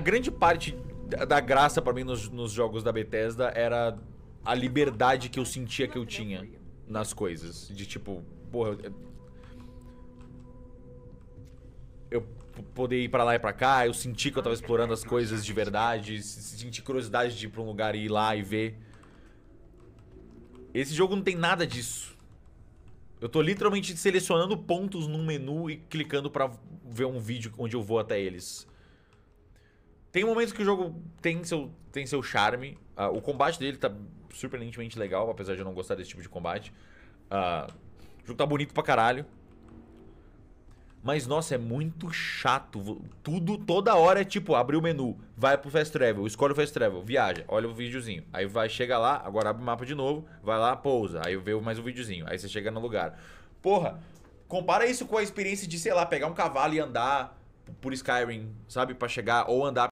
grande parte da graça para mim nos, nos, jogos da Bethesda era a liberdade que eu sentia que eu tinha nas coisas. De tipo, porra. Eu, poder ir para lá e pra cá, eu senti que eu tava explorando as coisas de verdade, senti curiosidade de ir pra um lugar e ir lá e ver. Esse jogo não tem nada disso. Eu tô literalmente selecionando pontos num menu e clicando para ver um vídeo onde eu vou até eles. Tem momentos que o jogo tem seu, tem seu charme. Uh, o combate dele tá surpreendentemente legal, apesar de eu não gostar desse tipo de combate. Uh, o jogo tá bonito pra caralho. Mas, nossa, é muito chato. Tudo, toda hora é tipo, abrir o menu, vai pro Fast Travel, escolhe o Fast Travel, viaja, olha o videozinho. Aí vai, chega lá, agora abre o mapa de novo, vai lá, pousa, aí vê mais um videozinho, aí você chega no lugar. Porra, compara isso com a experiência de, sei lá, pegar um cavalo e andar por Skyrim, sabe? para chegar, ou andar